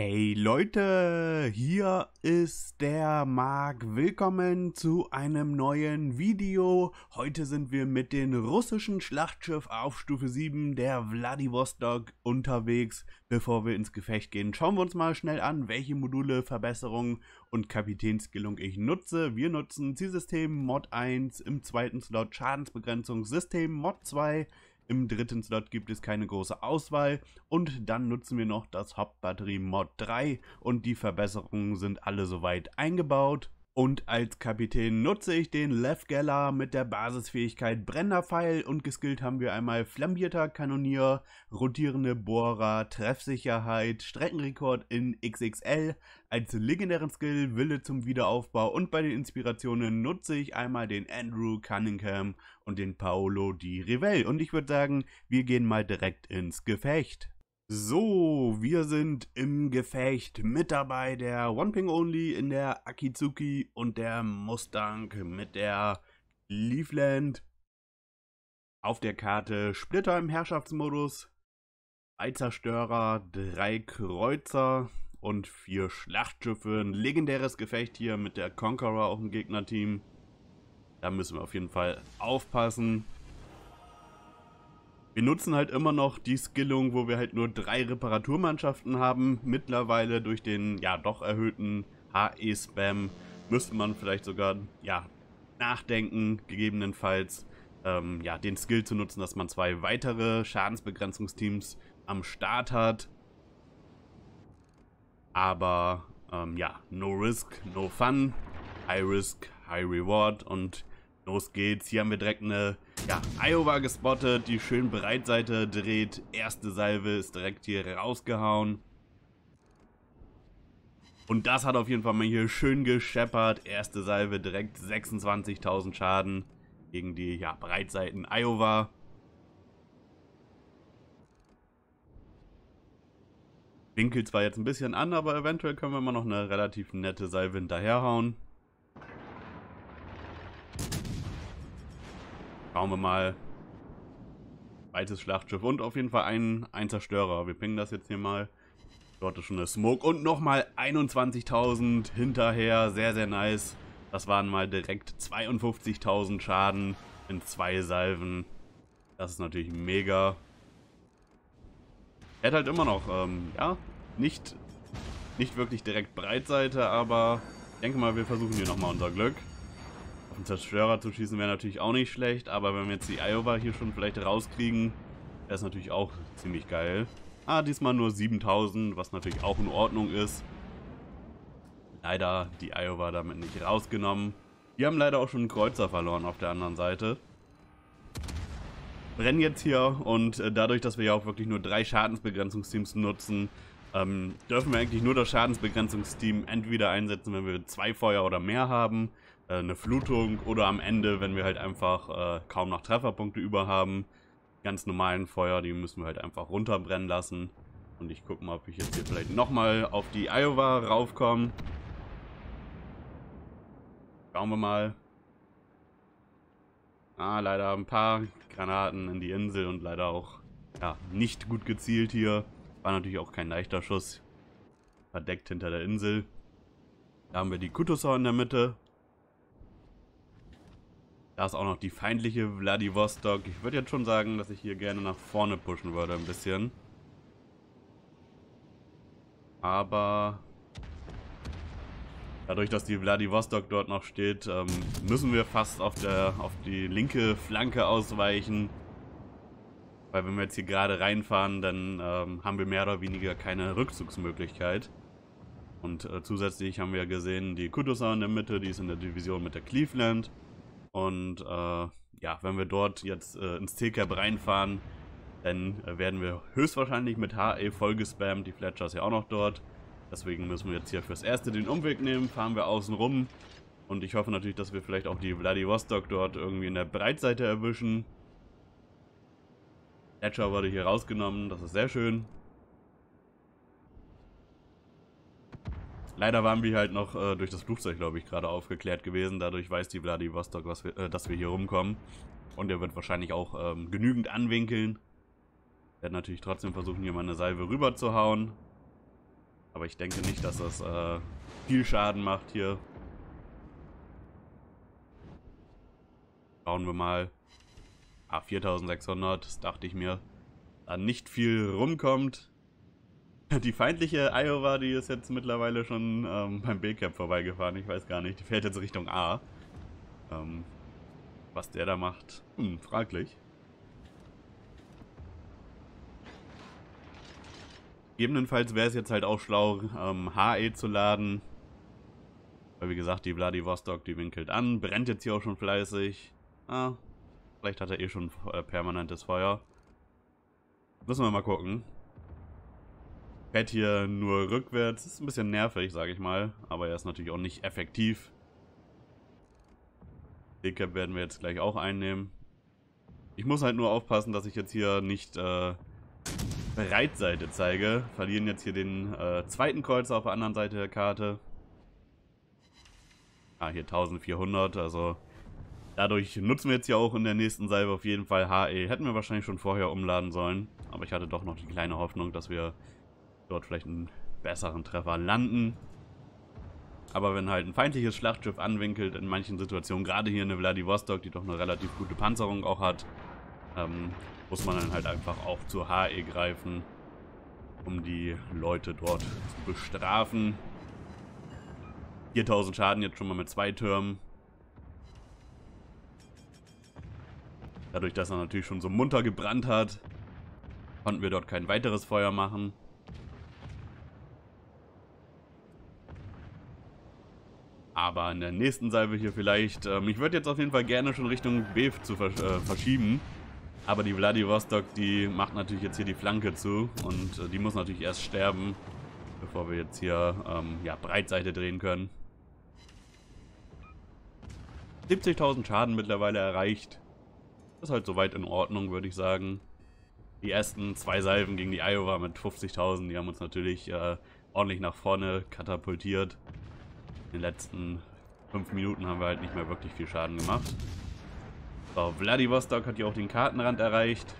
Hey Leute, hier ist der Marc. Willkommen zu einem neuen Video. Heute sind wir mit dem russischen Schlachtschiff auf Stufe 7 der Vladivostok unterwegs. Bevor wir ins Gefecht gehen, schauen wir uns mal schnell an, welche Module, Verbesserungen und Kapitänskillung ich nutze. Wir nutzen Zielsystem Mod 1, im zweiten Slot Schadensbegrenzung System Mod 2, im dritten Slot gibt es keine große Auswahl und dann nutzen wir noch das Hauptbatterie Mod 3 und die Verbesserungen sind alle soweit eingebaut. Und als Kapitän nutze ich den Lev Geller mit der Basisfähigkeit Brennerpfeil und geskillt haben wir einmal flambierter Kanonier, rotierende Bohrer, Treffsicherheit, Streckenrekord in XXL. Als legendären Skill Wille zum Wiederaufbau und bei den Inspirationen nutze ich einmal den Andrew Cunningham und den Paolo Di Rivell. Und ich würde sagen, wir gehen mal direkt ins Gefecht. So, wir sind im Gefecht mit dabei, der One Ping Only in der Akizuki und der Mustang mit der Leafland Auf der Karte Splitter im Herrschaftsmodus, drei Zerstörer, drei Kreuzer und vier Schlachtschiffe. Ein legendäres Gefecht hier mit der Conqueror auch im Gegnerteam. Da müssen wir auf jeden Fall aufpassen. Wir nutzen halt immer noch die Skillung, wo wir halt nur drei Reparaturmannschaften haben. Mittlerweile durch den ja doch erhöhten HE-Spam müsste man vielleicht sogar ja nachdenken, gegebenenfalls ähm, ja den Skill zu nutzen, dass man zwei weitere Schadensbegrenzungsteams am Start hat. Aber ähm, ja, no risk, no fun, high risk, high reward und los geht's. Hier haben wir direkt eine ja, Iowa gespottet, die schön Breitseite dreht, erste Salve ist direkt hier rausgehauen. Und das hat auf jeden Fall mal hier schön gescheppert. Erste Salve direkt 26.000 Schaden gegen die ja, Breitseiten Iowa. Winkel zwar jetzt ein bisschen an, aber eventuell können wir mal noch eine relativ nette Salve hinterherhauen. Schauen wir mal. Weites Schlachtschiff und auf jeden Fall ein, ein Zerstörer. Wir pingen das jetzt hier mal. Dort ist schon eine Smoke und nochmal 21.000 hinterher. Sehr, sehr nice. Das waren mal direkt 52.000 Schaden in zwei Salven. Das ist natürlich mega. Er hat halt immer noch, ähm, ja, nicht, nicht wirklich direkt Breitseite, aber ich denke mal, wir versuchen hier nochmal unser Glück einen Zerstörer zu schießen wäre natürlich auch nicht schlecht, aber wenn wir jetzt die Iowa hier schon vielleicht rauskriegen, wäre es natürlich auch ziemlich geil. Ah, diesmal nur 7000, was natürlich auch in Ordnung ist. Leider die Iowa damit nicht rausgenommen. Wir haben leider auch schon einen Kreuzer verloren auf der anderen Seite. Brennen jetzt hier und äh, dadurch, dass wir ja auch wirklich nur drei Schadensbegrenzungsteams nutzen, ähm, dürfen wir eigentlich nur das Schadensbegrenzungsteam entweder einsetzen, wenn wir zwei Feuer oder mehr haben äh, eine Flutung oder am Ende, wenn wir halt einfach äh, kaum noch Trefferpunkte über haben, ganz normalen Feuer, die müssen wir halt einfach runterbrennen lassen. Und ich gucke mal, ob ich jetzt hier vielleicht nochmal auf die Iowa raufkomme. Schauen wir mal. Ah, leider ein paar Granaten in die Insel und leider auch ja, nicht gut gezielt hier. War natürlich auch kein leichter Schuss. Verdeckt hinter der Insel. Da haben wir die Kutusau in der Mitte. Da ist auch noch die feindliche Vladivostok. Ich würde jetzt schon sagen, dass ich hier gerne nach vorne pushen würde ein bisschen. Aber dadurch, dass die Vladivostok dort noch steht, ähm, müssen wir fast auf, der, auf die linke Flanke ausweichen. Weil wenn wir jetzt hier gerade reinfahren, dann ähm, haben wir mehr oder weniger keine Rückzugsmöglichkeit. Und äh, zusätzlich haben wir gesehen, die Kutusa in der Mitte, die ist in der Division mit der Cleveland. Und äh, ja, wenn wir dort jetzt äh, ins T-Cap reinfahren, dann äh, werden wir höchstwahrscheinlich mit HE vollgespammt. Die Fletcher ist ja auch noch dort. Deswegen müssen wir jetzt hier fürs Erste den Umweg nehmen, fahren wir außen rum. Und ich hoffe natürlich, dass wir vielleicht auch die Vladivostok dort irgendwie in der Breitseite erwischen. Fletcher wurde hier rausgenommen, das ist sehr schön. Leider waren wir halt noch äh, durch das Flugzeug, glaube ich, gerade aufgeklärt gewesen. Dadurch weiß die Vladivostok, was wir, äh, dass wir hier rumkommen. Und er wird wahrscheinlich auch ähm, genügend anwinkeln. Er wird natürlich trotzdem versuchen, hier mal eine Salve rüber zu hauen. Aber ich denke nicht, dass das äh, viel Schaden macht hier. Schauen wir mal. Ah, 4600, das dachte ich mir. Da nicht viel rumkommt, die feindliche Iowa, die ist jetzt mittlerweile schon ähm, beim B-Cap vorbeigefahren. Ich weiß gar nicht. Die fährt jetzt Richtung A. Ähm, was der da macht, hm, fraglich. Gegebenenfalls wäre es jetzt halt auch schlau, ähm, HE zu laden. Weil wie gesagt, die Vladivostok, die winkelt an, brennt jetzt hier auch schon fleißig. Ah, vielleicht hat er eh schon äh, permanentes Feuer. Müssen wir mal gucken. Pad hier nur rückwärts. Ist ein bisschen nervig, sage ich mal. Aber er ist natürlich auch nicht effektiv. Decap werden wir jetzt gleich auch einnehmen. Ich muss halt nur aufpassen, dass ich jetzt hier nicht äh, Breitseite zeige. Verlieren jetzt hier den äh, zweiten Kreuzer auf der anderen Seite der Karte. Ah, hier 1400, also dadurch nutzen wir jetzt ja auch in der nächsten Salve auf jeden Fall HE. Hätten wir wahrscheinlich schon vorher umladen sollen, aber ich hatte doch noch die kleine Hoffnung, dass wir dort vielleicht einen besseren Treffer landen. Aber wenn halt ein feindliches Schlachtschiff anwinkelt, in manchen Situationen, gerade hier in der Vladivostok, die doch eine relativ gute Panzerung auch hat, ähm, muss man dann halt einfach auch zur HE greifen, um die Leute dort zu bestrafen. 4000 Schaden jetzt schon mal mit zwei Türmen. Dadurch, dass er natürlich schon so munter gebrannt hat, konnten wir dort kein weiteres Feuer machen. aber in der nächsten Salve hier vielleicht. Ähm, ich würde jetzt auf jeden Fall gerne schon Richtung Bev zu versch äh, verschieben. Aber die Vladivostok, die macht natürlich jetzt hier die Flanke zu und äh, die muss natürlich erst sterben, bevor wir jetzt hier ähm, ja, Breitseite drehen können. 70.000 Schaden mittlerweile erreicht. ist halt soweit in Ordnung, würde ich sagen. Die ersten zwei Salven gegen die Iowa mit 50.000, die haben uns natürlich äh, ordentlich nach vorne katapultiert. In den letzten fünf Minuten haben wir halt nicht mehr wirklich viel Schaden gemacht. So, Vladivostok hat hier auch den Kartenrand erreicht.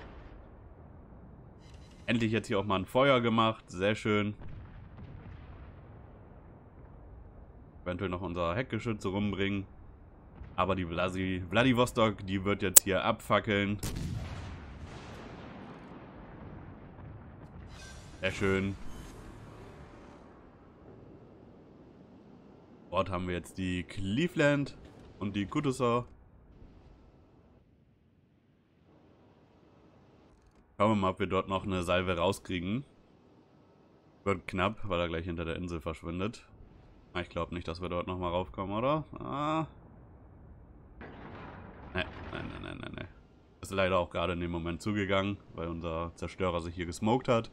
Endlich jetzt hier auch mal ein Feuer gemacht. Sehr schön. Eventuell noch unser Heckgeschütze rumbringen. Aber die Vlasi Vladivostok, die wird jetzt hier abfackeln. Sehr schön. Ort haben wir jetzt die Cleveland und die Kutusau. Schauen wir mal, ob wir dort noch eine Salve rauskriegen. Wird knapp, weil er gleich hinter der Insel verschwindet. Ah, ich glaube nicht, dass wir dort nochmal raufkommen, oder? Ah. Nee, nein, nein, nein, nein, nein. Ist leider auch gerade in dem Moment zugegangen, weil unser Zerstörer sich hier gesmoked hat.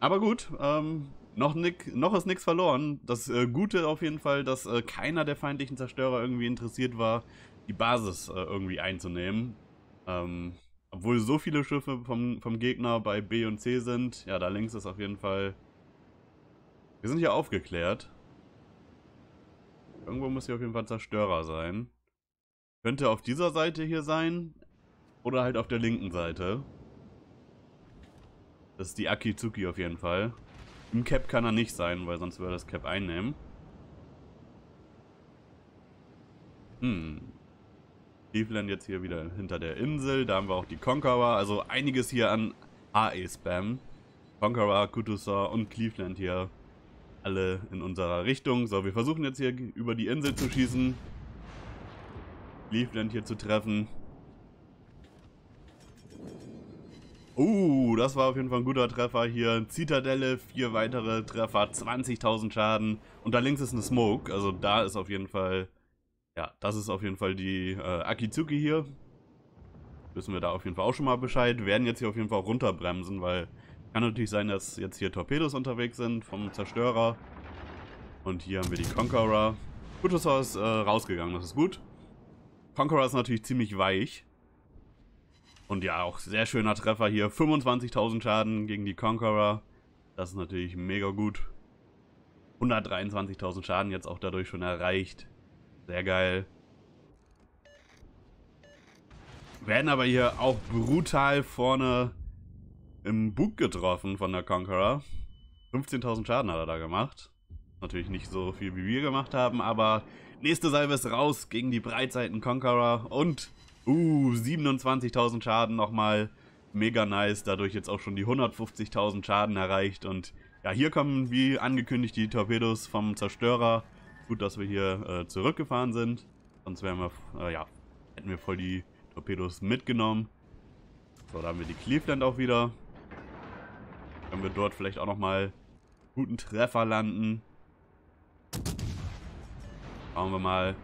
Aber gut, ähm, noch, nick, noch ist nichts verloren. Das äh, Gute auf jeden Fall, dass äh, keiner der feindlichen Zerstörer irgendwie interessiert war, die Basis äh, irgendwie einzunehmen. Ähm, obwohl so viele Schiffe vom, vom Gegner bei B und C sind. Ja, da links ist auf jeden Fall... Wir sind hier aufgeklärt. Irgendwo muss hier auf jeden Fall Zerstörer sein. Könnte auf dieser Seite hier sein. Oder halt auf der linken Seite. Das ist die Akizuki auf jeden Fall. Im Cap kann er nicht sein, weil sonst würde er das Cap einnehmen. Hm. Cleveland jetzt hier wieder hinter der Insel. Da haben wir auch die Conqueror. Also einiges hier an AE-Spam. Conqueror, Kutusor und Cleveland hier alle in unserer Richtung. So, wir versuchen jetzt hier über die Insel zu schießen. Cleveland hier zu treffen. Uh, das war auf jeden Fall ein guter Treffer hier. Zitadelle, vier weitere Treffer, 20.000 Schaden. Und da links ist eine Smoke, also da ist auf jeden Fall, ja, das ist auf jeden Fall die äh, Akizuki hier. Wissen wir da auf jeden Fall auch schon mal Bescheid. Werden jetzt hier auf jeden Fall runterbremsen, weil kann natürlich sein, dass jetzt hier Torpedos unterwegs sind vom Zerstörer. Und hier haben wir die Conqueror. Gut, das äh, rausgegangen, das ist gut. Conqueror ist natürlich ziemlich weich. Und ja, auch sehr schöner Treffer hier. 25.000 Schaden gegen die Conqueror. Das ist natürlich mega gut. 123.000 Schaden jetzt auch dadurch schon erreicht. Sehr geil. Werden aber hier auch brutal vorne im Bug getroffen von der Conqueror. 15.000 Schaden hat er da gemacht. Natürlich nicht so viel wie wir gemacht haben, aber nächste Salve ist raus gegen die Breitseiten Conqueror und Uh, 27.000 Schaden nochmal. Mega nice, dadurch jetzt auch schon die 150.000 Schaden erreicht. Und ja, hier kommen wie angekündigt die Torpedos vom Zerstörer. Gut, dass wir hier äh, zurückgefahren sind. Sonst wären wir, äh, ja, hätten wir voll die Torpedos mitgenommen. So, da haben wir die Cleveland auch wieder. Können wir dort vielleicht auch nochmal guten Treffer landen. Schauen wir mal.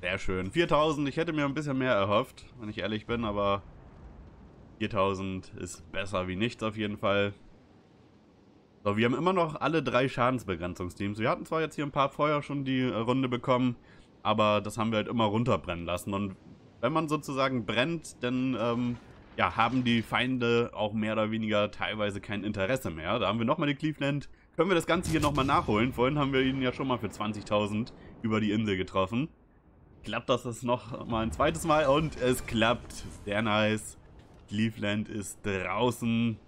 Sehr schön. 4000, ich hätte mir ein bisschen mehr erhofft, wenn ich ehrlich bin, aber 4000 ist besser wie nichts auf jeden Fall. So, wir haben immer noch alle drei Schadensbegrenzungsteams. Wir hatten zwar jetzt hier ein paar Feuer schon die Runde bekommen, aber das haben wir halt immer runterbrennen lassen. Und wenn man sozusagen brennt, dann ähm, ja, haben die Feinde auch mehr oder weniger teilweise kein Interesse mehr. Da haben wir nochmal die Cleveland. Können wir das Ganze hier nochmal nachholen? Vorhin haben wir ihn ja schon mal für 20.000 über die Insel getroffen klappt das jetzt noch mal ein zweites Mal und es klappt. Sehr nice. Cleveland ist draußen.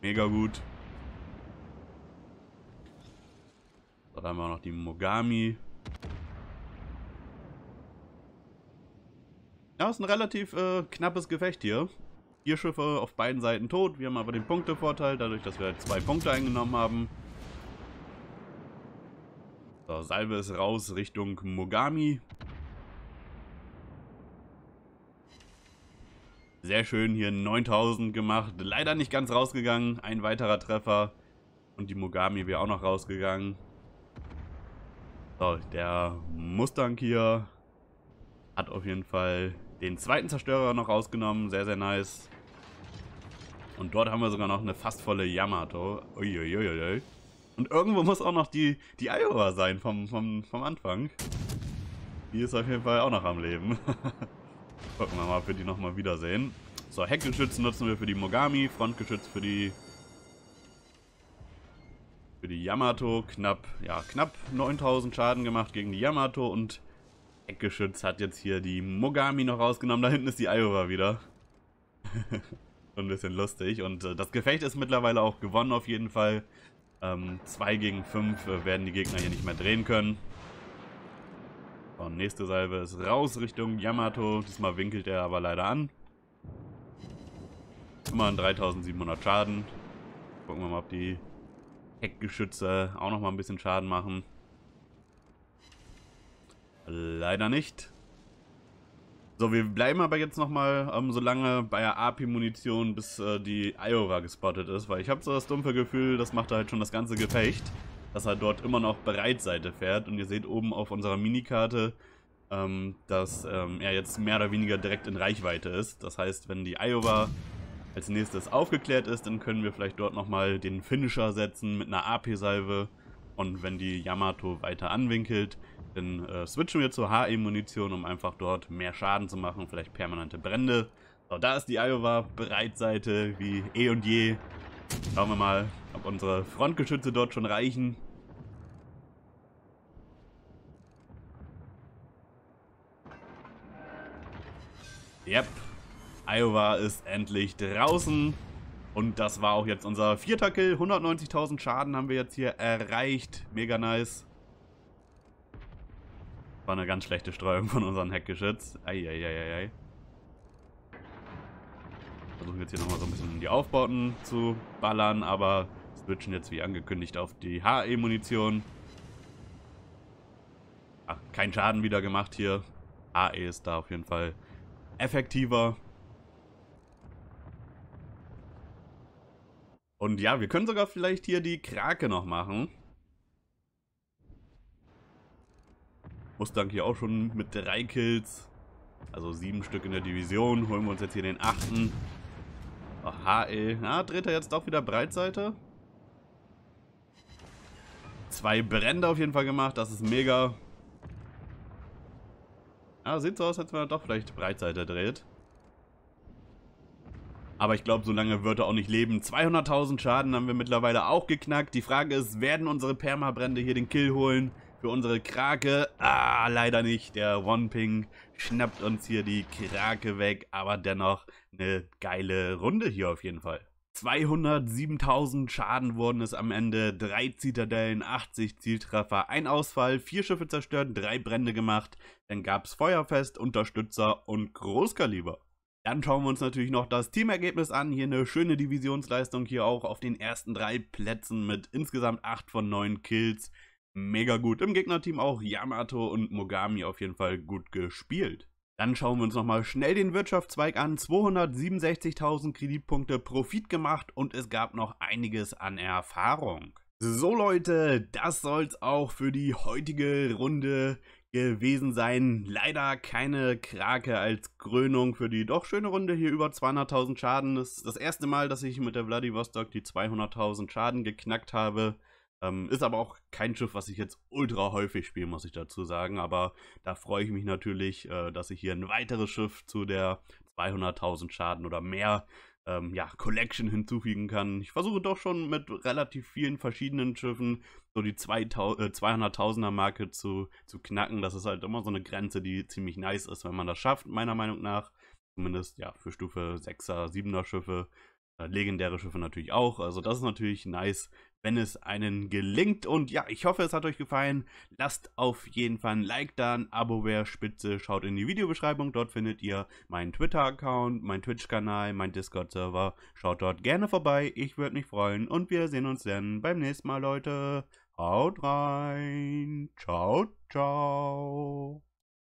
Mega gut. So, dann haben wir noch die Mogami. Ja, ist ein relativ äh, knappes Gefecht hier. Vier Schiffe auf beiden Seiten tot. Wir haben aber den Punktevorteil, dadurch, dass wir halt zwei Punkte eingenommen haben. So, Salve ist raus Richtung Mogami. Sehr schön, hier 9000 gemacht. Leider nicht ganz rausgegangen. Ein weiterer Treffer. Und die Mogami wäre auch noch rausgegangen. So, der Mustang hier hat auf jeden Fall den zweiten Zerstörer noch rausgenommen. Sehr, sehr nice. Und dort haben wir sogar noch eine fast volle Yamato. Uiuiuiui. Und irgendwo muss auch noch die, die Iowa sein vom, vom, vom Anfang. Die ist auf jeden Fall auch noch am Leben. Gucken wir mal, ob wir die nochmal wiedersehen. So, Heckgeschütz nutzen wir für die Mogami, Frontgeschütz für die... Für die Yamato knapp, ja, knapp 9000 Schaden gemacht gegen die Yamato und Eckgeschütz hat jetzt hier die Mogami noch rausgenommen. Da hinten ist die Iowa wieder. Schon ein bisschen lustig. Und äh, das Gefecht ist mittlerweile auch gewonnen auf jeden Fall. 2 ähm, gegen 5 äh, werden die Gegner hier nicht mehr drehen können. Und nächste Salve ist raus Richtung Yamato. Diesmal winkelt er aber leider an. Immerhin 3700 Schaden. Gucken wir mal, ob die Heckgeschütze auch nochmal ein bisschen Schaden machen. Leider nicht. So, wir bleiben aber jetzt nochmal ähm, so lange bei der AP-Munition, bis äh, die Iowa gespottet ist, weil ich habe so das dumpfe Gefühl, das macht halt schon das ganze Gefecht dass er dort immer noch Bereitseite fährt. Und ihr seht oben auf unserer Minikarte, ähm, dass ähm, er jetzt mehr oder weniger direkt in Reichweite ist. Das heißt, wenn die Iowa als nächstes aufgeklärt ist, dann können wir vielleicht dort nochmal den Finisher setzen mit einer AP-Salve. Und wenn die Yamato weiter anwinkelt, dann äh, switchen wir zur HE-Munition, um einfach dort mehr Schaden zu machen, vielleicht permanente Brände. So, da ist die Iowa Bereitseite wie eh und je. Schauen wir mal, unsere Frontgeschütze dort schon reichen. Yep, Iowa ist endlich draußen. Und das war auch jetzt unser vierter Kill. 190.000 Schaden haben wir jetzt hier erreicht. Mega nice. War eine ganz schlechte Streuung von unserem Heckgeschütz. Eieieiei. Versuchen jetzt hier nochmal so ein bisschen in die Aufbauten zu ballern, aber switchen jetzt wie angekündigt auf die HE-Munition. kein Schaden wieder gemacht hier. HE ist da auf jeden Fall effektiver. Und ja, wir können sogar vielleicht hier die Krake noch machen. Mustang hier auch schon mit drei Kills. Also sieben Stück in der Division. Holen wir uns jetzt hier den achten. Oh, HE. Ja, dreht er jetzt doch wieder Breitseite? zwei Brände auf jeden Fall gemacht. Das ist mega. Ah, sieht so aus, als wenn er doch vielleicht Breitseite dreht. Aber ich glaube, so lange wird er auch nicht leben. 200.000 Schaden haben wir mittlerweile auch geknackt. Die Frage ist, werden unsere Permabrände hier den Kill holen? Für unsere Krake? Ah, leider nicht. Der One-Ping schnappt uns hier die Krake weg. Aber dennoch eine geile Runde hier auf jeden Fall. 207.000 Schaden wurden es am Ende, 3 Zitadellen, 80 Zieltreffer, ein Ausfall, vier Schiffe zerstört, drei Brände gemacht, dann gab es Feuerfest, Unterstützer und Großkaliber. Dann schauen wir uns natürlich noch das Teamergebnis an, hier eine schöne Divisionsleistung, hier auch auf den ersten drei Plätzen mit insgesamt 8 von 9 Kills, mega gut. Im Gegnerteam auch Yamato und Mogami auf jeden Fall gut gespielt. Dann schauen wir uns nochmal schnell den Wirtschaftszweig an. 267.000 Kreditpunkte Profit gemacht und es gab noch einiges an Erfahrung. So Leute, das soll's auch für die heutige Runde gewesen sein. Leider keine Krake als Krönung für die doch schöne Runde hier über 200.000 Schaden. Das ist das erste Mal, dass ich mit der Vladivostok die 200.000 Schaden geknackt habe. Ähm, ist aber auch kein Schiff, was ich jetzt ultra häufig spiele, muss ich dazu sagen. Aber da freue ich mich natürlich, äh, dass ich hier ein weiteres Schiff zu der 200.000 Schaden oder mehr ähm, ja, Collection hinzufügen kann. Ich versuche doch schon mit relativ vielen verschiedenen Schiffen so die 200.000er äh, Marke zu, zu knacken. Das ist halt immer so eine Grenze, die ziemlich nice ist, wenn man das schafft, meiner Meinung nach. Zumindest ja für Stufe 6er, 7er Schiffe. Äh, legendäre Schiffe natürlich auch. Also das ist natürlich nice, wenn es einen gelingt. Und ja, ich hoffe, es hat euch gefallen. Lasst auf jeden Fall ein Like da, ein Abo wäre spitze. Schaut in die Videobeschreibung, dort findet ihr meinen Twitter-Account, meinen Twitch-Kanal, meinen Discord-Server. Schaut dort gerne vorbei, ich würde mich freuen. Und wir sehen uns dann beim nächsten Mal, Leute. Haut rein. Ciao, ciao.